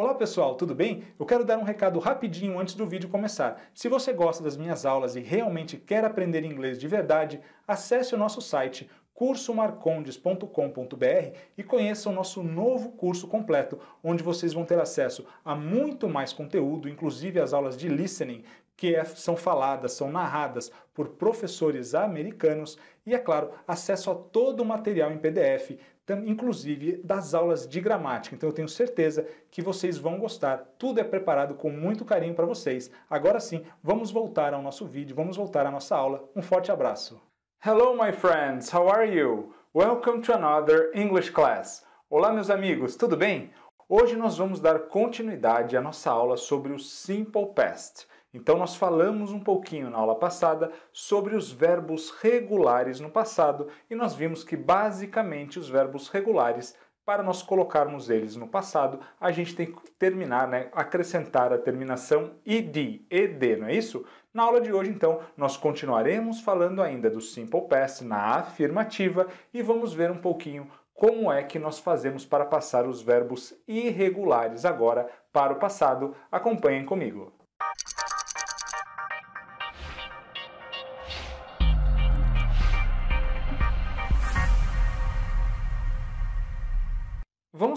Olá pessoal, tudo bem? Eu quero dar um recado rapidinho antes do vídeo começar. Se você gosta das minhas aulas e realmente quer aprender inglês de verdade, acesse o nosso site cursomarcondes.com.br e conheça o nosso novo curso completo, onde vocês vão ter acesso a muito mais conteúdo, inclusive as aulas de listening, que é, são faladas, são narradas por professores americanos e, é claro, acesso a todo o material em PDF, inclusive das aulas de gramática. Então eu tenho certeza que vocês vão gostar. Tudo é preparado com muito carinho para vocês. Agora sim, vamos voltar ao nosso vídeo, vamos voltar à nossa aula. Um forte abraço. Hello my friends, how are you? Welcome to another English class. Olá meus amigos, tudo bem? Hoje nós vamos dar continuidade à nossa aula sobre o simple past. Então, nós falamos um pouquinho na aula passada sobre os verbos regulares no passado e nós vimos que, basicamente, os verbos regulares, para nós colocarmos eles no passado, a gente tem que terminar, né, acrescentar a terminação id, ed, não é isso? Na aula de hoje, então, nós continuaremos falando ainda do simple past na afirmativa e vamos ver um pouquinho como é que nós fazemos para passar os verbos irregulares agora para o passado. Acompanhem comigo.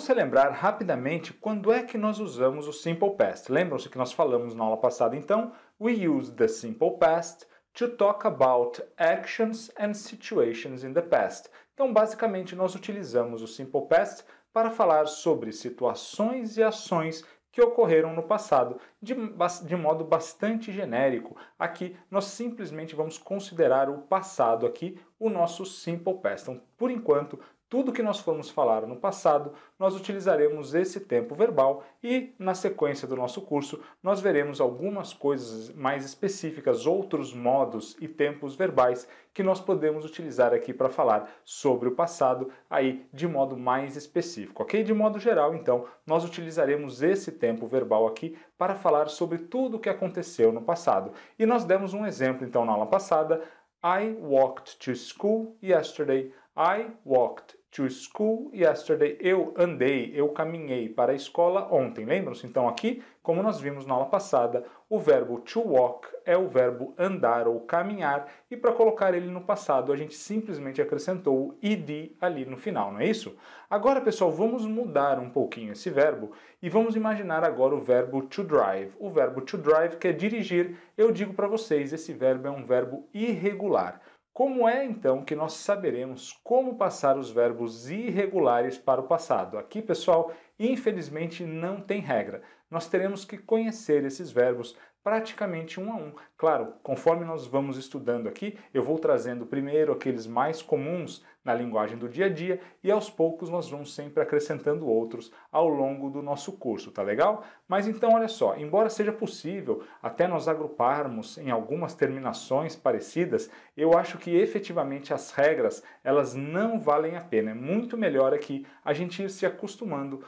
Vamos relembrar rapidamente quando é que nós usamos o simple past. Lembram-se que nós falamos na aula passada então? We use the simple past to talk about actions and situations in the past. Então, basicamente, nós utilizamos o simple past para falar sobre situações e ações que ocorreram no passado, de, de, modo bastante genérico. Aqui nós simplesmente vamos considerar o passado aqui o nosso simple past. Então, por enquanto, tudo que nós formos falar no passado, nós utilizaremos esse tempo verbal e, na sequência do nosso curso, nós veremos algumas coisas mais específicas, outros modos e tempos verbais que nós podemos utilizar aqui para falar sobre o passado, aí de modo mais específico, ok? De modo geral, então, nós utilizaremos esse tempo verbal aqui para falar sobre tudo o que aconteceu no passado. E nós demos um exemplo, então, na aula passada. I walked to school yesterday. I walked to school yesterday. Eu andei, eu caminhei para a escola ontem. Lembram-se então aqui, como nós vimos na aula passada, o verbo to walk é o verbo andar ou caminhar e para colocar ele no passado a gente simplesmente acrescentou o id ali no final, não é isso? Agora, pessoal, vamos mudar um pouquinho esse verbo e vamos imaginar agora o verbo to drive. O verbo to drive que é dirigir. Eu digo para vocês, esse verbo é um verbo irregular. Como é então que nós saberemos como passar os verbos irregulares para o passado? Aqui, pessoal, infelizmente não tem regra. Nós teremos que conhecer esses verbos praticamente um a um. Claro, conforme nós vamos estudando aqui, eu vou trazendo primeiro aqueles mais comuns na linguagem do dia a dia e aos poucos nós vamos sempre acrescentando outros ao longo do nosso curso, tá legal? Mas então olha só, embora seja possível até nós agruparmos em algumas terminações parecidas, eu acho que efetivamente as regras, elas não valem a pena. É muito melhor aqui é a gente ir se acostumando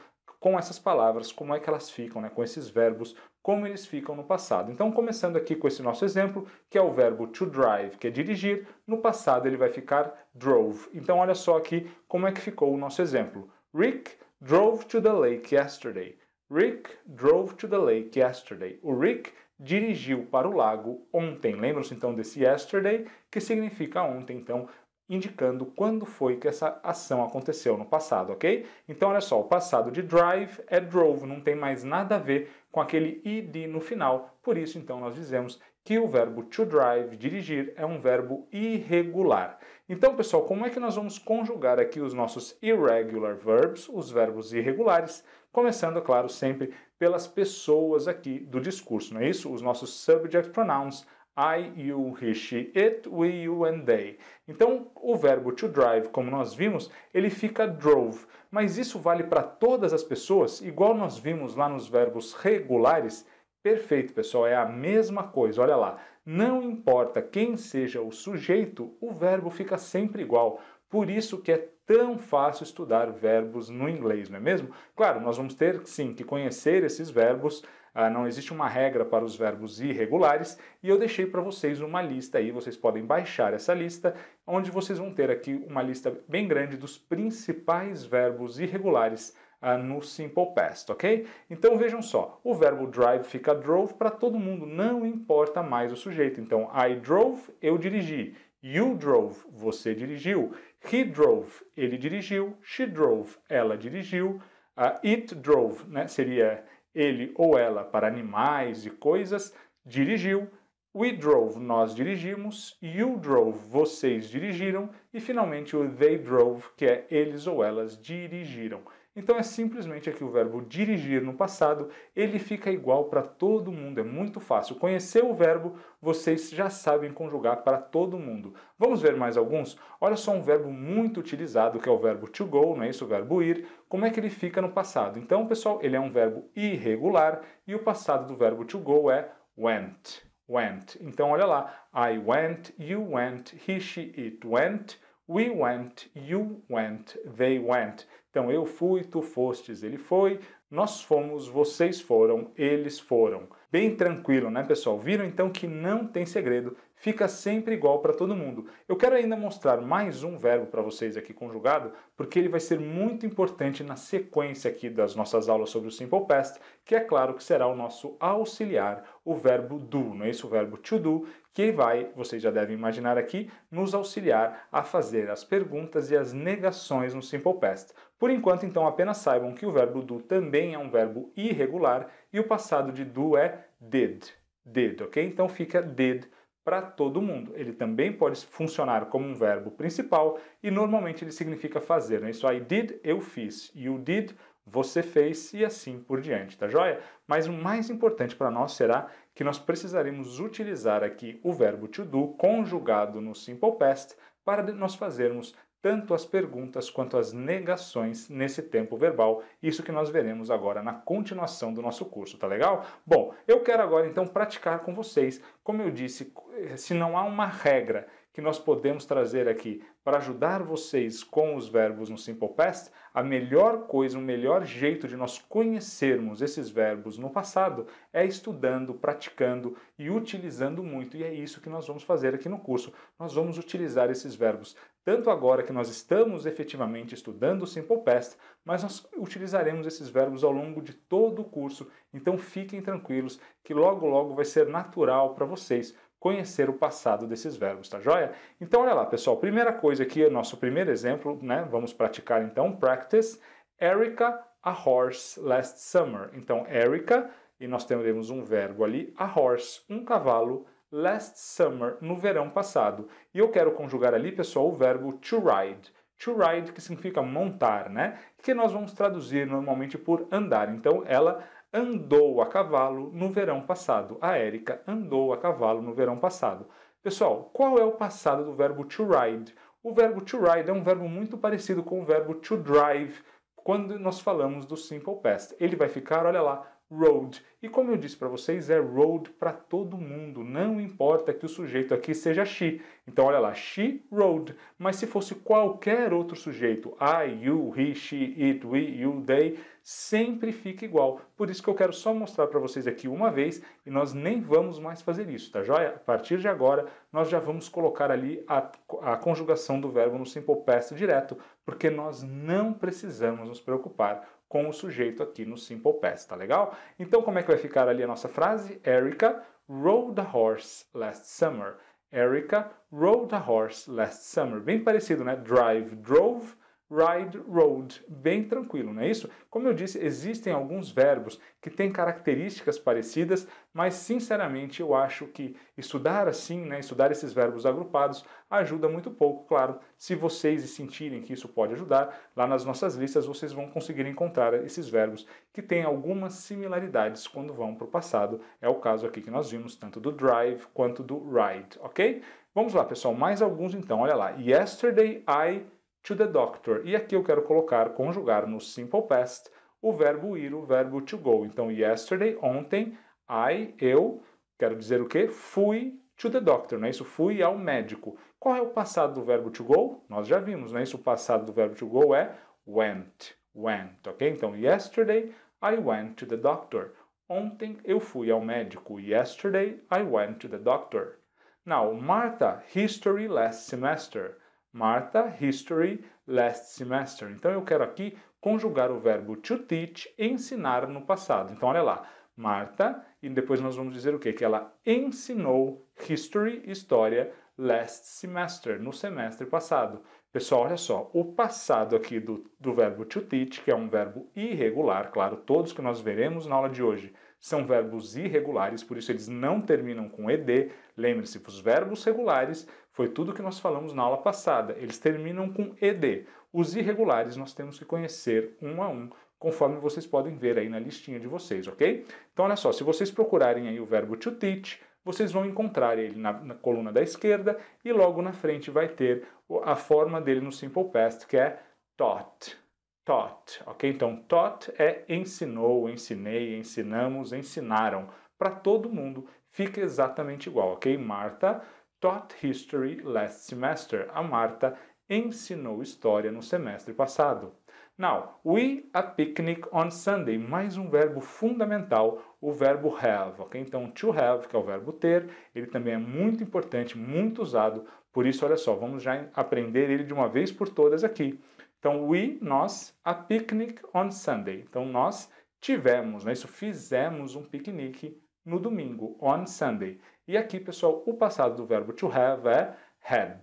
com essas palavras, como é que elas ficam, né? com esses verbos, como eles ficam no passado. Então, começando aqui com esse nosso exemplo, que é o verbo to drive, que é dirigir, no passado ele vai ficar drove. Então, olha só aqui como é que ficou o nosso exemplo. Rick drove to the lake yesterday. Rick drove to the lake yesterday. O Rick dirigiu para o lago ontem. Lembram-se então desse yesterday, que significa ontem. Então, indicando quando foi que essa ação aconteceu no passado, ok? Então, olha só, o passado de drive é drove, não tem mais nada a ver com aquele id no final. Por isso, então, nós dizemos que o verbo to drive, dirigir, é um verbo irregular. Então, pessoal, como é que nós vamos conjugar aqui os nossos irregular verbs, os verbos irregulares, começando, claro, sempre pelas pessoas aqui do discurso, não é isso? Os nossos subject pronouns, I, you, he, she, it, we, you and they. Então, o verbo to drive, como nós vimos, ele fica drove, mas isso vale para todas as pessoas, igual nós vimos lá nos verbos regulares. Perfeito, pessoal, é a mesma coisa. Olha lá, não importa quem seja o sujeito, o verbo fica sempre igual. Por isso que é tão fácil estudar verbos no inglês, não é mesmo? Claro, nós vamos ter sim que conhecer esses verbos, ah, não existe uma regra para os verbos irregulares, e eu deixei para vocês uma lista aí, vocês podem baixar essa lista, onde vocês vão ter aqui uma lista bem grande dos principais verbos irregulares ah, no simple past, ok? Então vejam só, o verbo drive fica drove para todo mundo, não importa mais o sujeito. Então I drove, eu dirigi. You drove, você dirigiu. He drove, ele dirigiu. She drove, ela dirigiu. Uh, it drove, né, seria ele ou ela para animais e coisas, dirigiu. We drove, nós dirigimos. You drove, vocês dirigiram. E finalmente o they drove, que é eles ou elas dirigiram. Então é simplesmente aqui o verbo dirigir no passado, ele fica igual para todo mundo, é muito fácil. Conhecer o verbo, vocês já sabem conjugar para todo mundo. Vamos ver mais alguns? Olha só um verbo muito utilizado, que é o verbo to go, não é isso? O verbo ir. Como é que ele fica no passado? Então, pessoal, ele é um verbo irregular e o passado do verbo to go é went. Went. Então, olha lá. I went, you went, he, she, it went. We went, you went, they went. Então eu fui, tu fostes, ele foi, nós fomos, vocês foram, eles foram. Bem tranquilo, né, pessoal? Viram então que não tem segredo fica sempre igual para todo mundo. Eu quero ainda mostrar mais um verbo para vocês aqui conjugado, porque ele vai ser muito importante na sequência aqui das nossas aulas sobre o Simple Past, que é claro que será o nosso auxiliar, o verbo do, não é isso? O verbo to do, que vai, vocês já devem imaginar aqui, nos auxiliar a fazer as perguntas e as negações no Simple Past. Por enquanto, então, apenas saibam que o verbo do também é um verbo irregular e o passado de do é did, did, ok? Então fica did para todo mundo. Ele também pode funcionar como um verbo principal e normalmente ele significa fazer. Né? Isso I did, eu fiz. You did, você fez e assim por diante, tá joia? Mas o mais importante para nós será que nós precisaremos utilizar aqui o verbo to do conjugado no simple past para nós fazermos tanto as perguntas quanto as negações nesse tempo verbal. Isso que nós veremos agora na continuação do nosso curso, tá legal? Bom, eu quero agora então praticar com vocês. Como eu disse, se não há uma regra que nós podemos trazer aqui para ajudar vocês com os verbos no Simple Past, a melhor coisa, o melhor jeito de nós conhecermos esses verbos no passado é estudando, praticando e utilizando muito. E é isso que nós vamos fazer aqui no curso. Nós vamos utilizar esses verbos tanto agora que nós estamos efetivamente estudando o Simple Past, mas nós utilizaremos esses verbos ao longo de todo o curso, então fiquem tranquilos que logo logo vai ser natural para vocês conhecer o passado desses verbos, tá joia? Então olha lá, pessoal, primeira coisa aqui, nosso primeiro exemplo, né? Vamos praticar então practice Erica a horse last summer. Então Erica e nós teremos um verbo ali, a horse, um cavalo last summer, no verão passado. E eu quero conjugar ali, pessoal, o verbo to ride. To ride, que significa montar, né? Que nós vamos traduzir normalmente por andar. Então, ela andou a cavalo no verão passado. A Erika andou a cavalo no verão passado. Pessoal, qual é o passado do verbo to ride? O verbo to ride é um verbo muito parecido com o verbo to drive quando nós falamos do simple past. Ele vai ficar, olha lá, road. E como eu disse para vocês, é road para todo mundo, não importa que o sujeito aqui seja she. Então olha lá, she road. Mas se fosse qualquer outro sujeito, I, you, he, she, it, we, you, they, sempre fica igual. Por isso que eu quero só mostrar para vocês aqui uma vez e nós nem vamos mais fazer isso, tá joia? A partir de agora, nós já vamos colocar ali a, a conjugação do verbo no simple past direto, porque nós não precisamos nos preocupar com o sujeito aqui no Simple Past, tá legal? Então, como é que vai ficar ali a nossa frase? Erica rode a horse last summer. Erica rode a horse last summer. Bem parecido, né? Drive, drove Ride Road, bem tranquilo, não é isso? Como eu disse, existem alguns verbos que têm características parecidas, mas sinceramente eu acho que estudar assim, né, estudar esses verbos agrupados, ajuda muito pouco, claro. Se vocês sentirem que isso pode ajudar, lá nas nossas listas vocês vão conseguir encontrar esses verbos que têm algumas similaridades quando vão para o passado. É o caso aqui que nós vimos, tanto do drive quanto do ride, ok? Vamos lá, pessoal, mais alguns então, olha lá. Yesterday I to the doctor. E aqui eu quero colocar, conjugar no simple past, o verbo ir, o verbo to go. Então, yesterday, ontem, I, eu, quero dizer o quê? Fui to the doctor, não é isso? Fui ao médico. Qual é o passado do verbo to go? Nós já vimos, não é isso? O passado do verbo to go é went, went, ok? Então, yesterday, I went to the doctor. Ontem eu fui ao médico. Yesterday, I went to the doctor. Now, Martha, history last semester. Martha History last semester. Então eu quero aqui conjugar o verbo to teach, ensinar no passado. Então olha lá, Martha, e depois nós vamos dizer o quê? Que ela ensinou history, história, last semester, no semestre passado. Pessoal, olha só, o passado aqui do, do verbo to teach, que é um verbo irregular, claro, todos que nós veremos na aula de hoje são verbos irregulares, por isso eles não terminam com ed. Lembre-se, os verbos regulares foi tudo que nós falamos na aula passada. Eles terminam com ED. Os irregulares nós temos que conhecer um a um, conforme vocês podem ver aí na listinha de vocês, ok? Então, olha só, se vocês procurarem aí o verbo to teach, vocês vão encontrar ele na, na, coluna da esquerda e logo na frente vai ter a forma dele no simple past, que é taught. Taught, ok? Então, taught é ensinou, ensinei, ensinamos, ensinaram. Para todo mundo fica exatamente igual, ok? Marta taught history last semester. A Marta ensinou história no semestre passado. Now, we a picnic on Sunday. Mais um verbo fundamental, o verbo have. Okay? Então, to have, que é o verbo ter, ele também é muito importante, muito usado. Por isso, olha só, vamos já aprender ele de uma vez por todas aqui. Então, we, nós, a picnic on Sunday. Então, nós tivemos, né? isso fizemos um piquenique no domingo, on Sunday. E aqui, pessoal, o passado do verbo to have é had.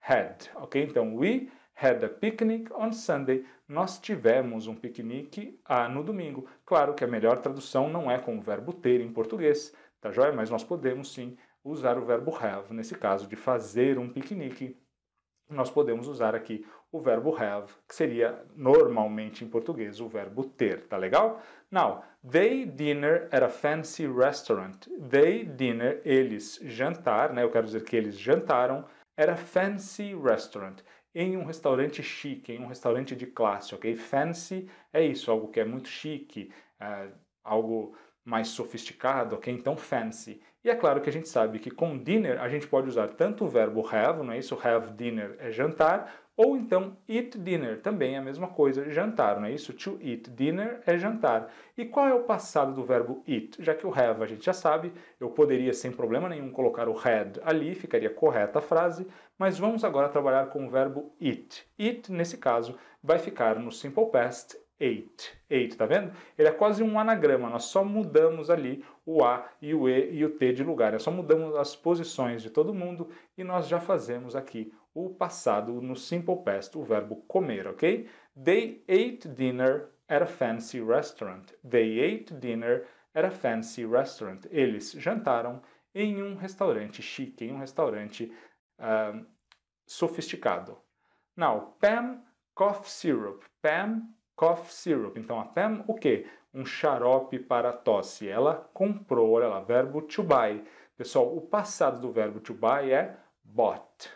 Had, ok? Então, we had a picnic on Sunday. Nós tivemos um piquenique ah, no domingo. Claro que a melhor tradução não é com o verbo ter em português, tá joia? Mas nós podemos sim usar o verbo have, nesse caso de fazer um piquenique. Nós podemos usar aqui o verbo have, que seria normalmente em português o verbo ter, tá legal? Now, they dinner at a fancy restaurant. They dinner, eles jantar, né? Eu quero dizer que eles jantaram at a fancy restaurant. Em um restaurante chique, em um restaurante de classe, ok? Fancy é isso, algo que é muito chique, é algo mais sofisticado, ok? Então, fancy. E é claro que a gente sabe que com dinner a gente pode usar tanto o verbo have, não é isso? Have dinner é jantar, ou então eat dinner, também é a mesma coisa, jantar, não é isso? To eat dinner é jantar. E qual é o passado do verbo eat? Já que o have a gente já sabe, eu poderia sem problema nenhum colocar o had ali, ficaria correta a frase, mas vamos agora trabalhar com o verbo eat. Eat, nesse caso, vai ficar no simple past ate. Ate tá vendo? Ele é quase um anagrama, nós só mudamos ali o A e o E e o T de lugar, nós é só mudamos as posições de todo mundo e nós já fazemos aqui o passado no simple past, o verbo comer, ok? They ate dinner at a fancy restaurant. They ate dinner at a fancy restaurant. Eles jantaram em um restaurante chique, em um restaurante uh, sofisticado. Now, Pam cough syrup. Pam cough syrup. Então, a Pam, o quê? Um xarope para tosse. Ela comprou, olha lá, verbo to buy. Pessoal, o passado do verbo to buy é bought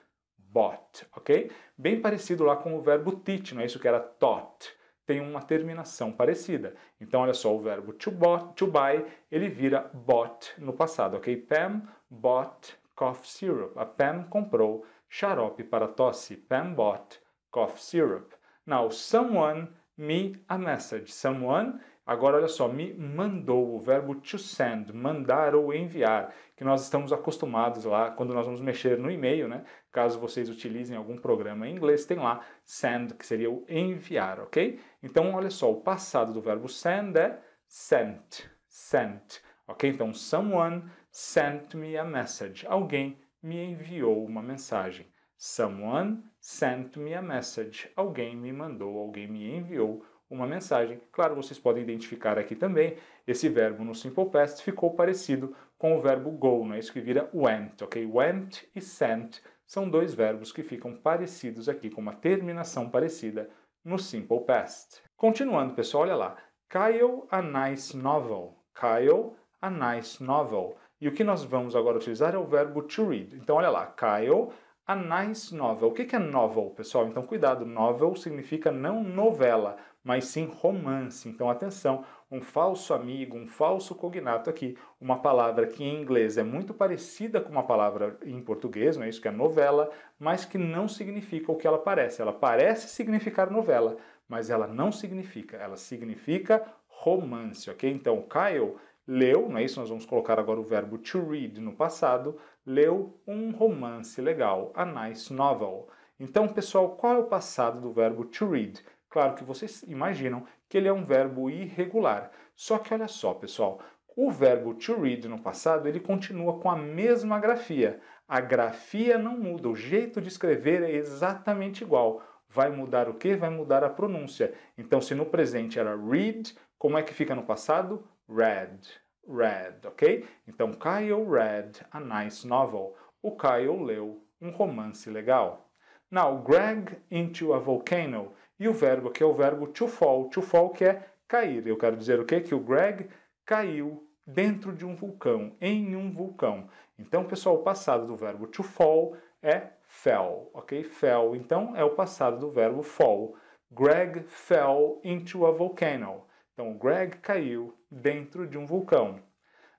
bought, ok? Bem parecido lá com o verbo teach, não é isso que era taught. Tem uma terminação parecida. Então, olha só, o verbo to, bought, to buy, ele vira bought no passado, ok? Pam bought cough syrup. A Pam comprou xarope para tosse. Pam bought cough syrup. Now, someone me a message. Someone Agora, olha só, me mandou, o verbo to send, mandar ou enviar, que nós estamos acostumados lá quando nós vamos mexer no e-mail, né? Caso vocês utilizem algum programa em inglês, tem lá send, que seria o enviar, ok? Então, olha só, o passado do verbo send é sent, sent, ok? Então, someone sent me a message. Alguém me enviou uma mensagem. Someone sent me a message. Alguém me mandou, alguém me enviou uma mensagem. Claro, vocês podem identificar aqui também, esse verbo no Simple Past ficou parecido com o verbo go, não é isso que vira went, ok? Went e sent são dois verbos que ficam parecidos aqui, com uma terminação parecida no Simple Past. Continuando, pessoal, olha lá. Kyle, a nice novel. Kyle, a nice novel. E o que nós vamos agora utilizar é o verbo to read. Então, olha lá. Kyle, a nice novel. O que é novel, pessoal? Então, cuidado, novel significa não novela, mas sim romance. Então, atenção, um falso amigo, um falso cognato aqui, uma palavra que em inglês é muito parecida com uma palavra em português, não é isso que é novela, mas que não significa o que ela parece. Ela parece significar novela, mas ela não significa. Ela significa romance, ok? Então, Kyle leu, não é isso? Nós vamos colocar agora o verbo to read no passado, leu um romance legal, a nice novel. Então, pessoal, qual é o passado do verbo to read? Claro que vocês imaginam que ele é um verbo irregular. Só que olha só, pessoal, o verbo to read no passado, ele continua com a mesma grafia. A grafia não muda, o jeito de escrever é exatamente igual. Vai mudar o que? Vai mudar a pronúncia. Então, se no presente era read, como é que fica no passado? Read read, ok? Então, Kyle read a nice novel. O Kyle leu um romance legal. Now, Greg into a volcano. E o verbo que é o verbo to fall. To fall que é cair. Eu quero dizer o quê? Que o Greg caiu dentro de um vulcão, em um vulcão. Então, pessoal, o passado do verbo to fall é fell, ok? Fell, então, é o passado do verbo fall. Greg fell into a volcano. Então, Greg caiu dentro de um vulcão.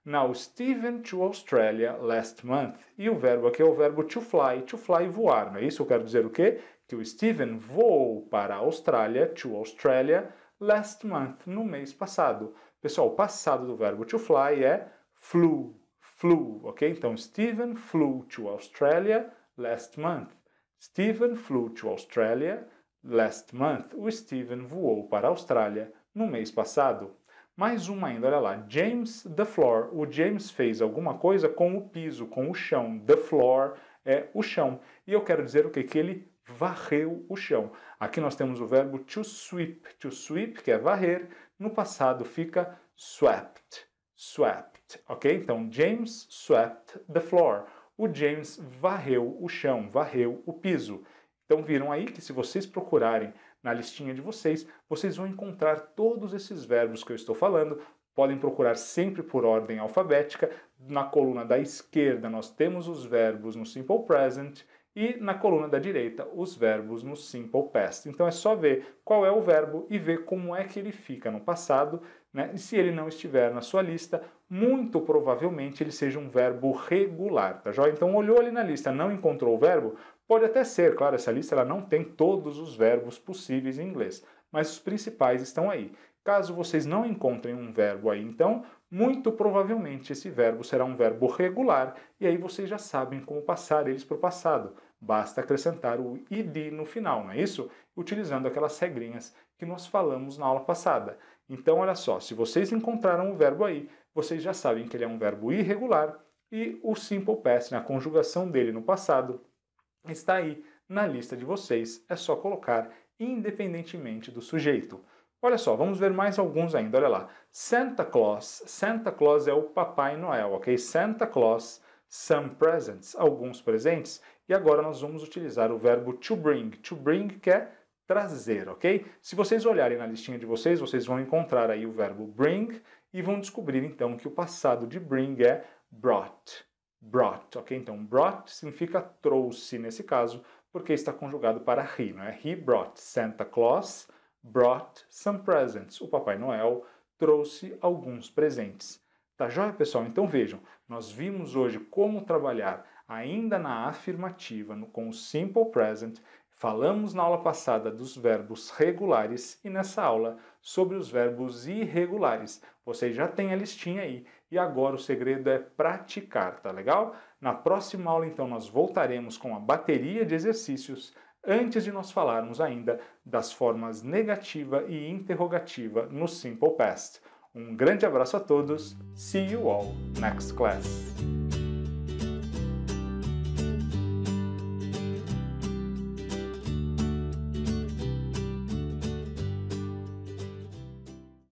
Now, Steven to Australia last month. E o verbo aqui é o verbo to fly. To fly, voar, não é isso? Eu quero dizer o quê? Que o Steven voou para a Austrália, to Australia, last month, no mês passado. Pessoal, o passado do verbo to fly é flew, flew, ok? Então, Steven flew to Australia last month. Steven flew to Australia last month. O Steven voou para a Austrália no mês passado. Mais uma ainda, olha lá. James the floor. O James fez alguma coisa com o piso, com o chão. The floor é o chão. E eu quero dizer o que? Que ele varreu o chão. Aqui nós temos o verbo to sweep. To sweep, que é varrer. No passado fica swept. Swept, ok? Então, James swept the floor. O James varreu o chão, varreu o piso. Então, viram aí que se vocês procurarem na listinha de vocês, vocês vão encontrar todos esses verbos que eu estou falando. Podem procurar sempre por ordem alfabética. Na coluna da esquerda, nós temos os verbos no Simple Present e na coluna da direita os verbos no simple past. Então é só ver qual é o verbo e ver como é que ele fica no passado, né? E se ele não estiver na sua lista, muito provavelmente ele seja um verbo regular, tá joia? Então olhou ali na lista, não encontrou o verbo, Pode até ser, claro, essa lista ela não tem todos os verbos possíveis em inglês, mas os principais estão aí. Caso vocês não encontrem um verbo aí, então, muito provavelmente esse verbo será um verbo regular e aí vocês já sabem como passar eles para o passado. Basta acrescentar o id no final, não é isso? Utilizando aquelas regrinhas que nós falamos na aula passada. Então, olha só, se vocês encontraram o verbo aí, vocês já sabem que ele é um verbo irregular e o simple past, na né, conjugação dele no passado, está aí na lista de vocês, é só colocar independentemente do sujeito. Olha só, vamos ver mais alguns ainda, olha lá. Santa Claus, Santa Claus é o Papai Noel, ok? Santa Claus, some presents, alguns presentes. E agora nós vamos utilizar o verbo to bring. To bring quer é trazer, ok? Se vocês olharem na listinha de vocês, vocês vão encontrar aí o verbo bring e vão descobrir então que o passado de bring é brought brought, ok? Então, brought significa trouxe nesse caso, porque está conjugado para he, não é? He brought Santa Claus, brought some presents. O Papai Noel trouxe alguns presentes. Tá joia, pessoal? Então vejam, nós vimos hoje como trabalhar ainda na afirmativa no, com o simple present Falamos na aula passada dos verbos regulares e nessa aula sobre os verbos irregulares. Você já tem a listinha aí e agora o segredo é praticar, tá legal? Na próxima aula, então, nós voltaremos com a bateria de exercícios antes de nós falarmos ainda das formas negativa e interrogativa no Simple Past. Um grande abraço a todos. See you all next class.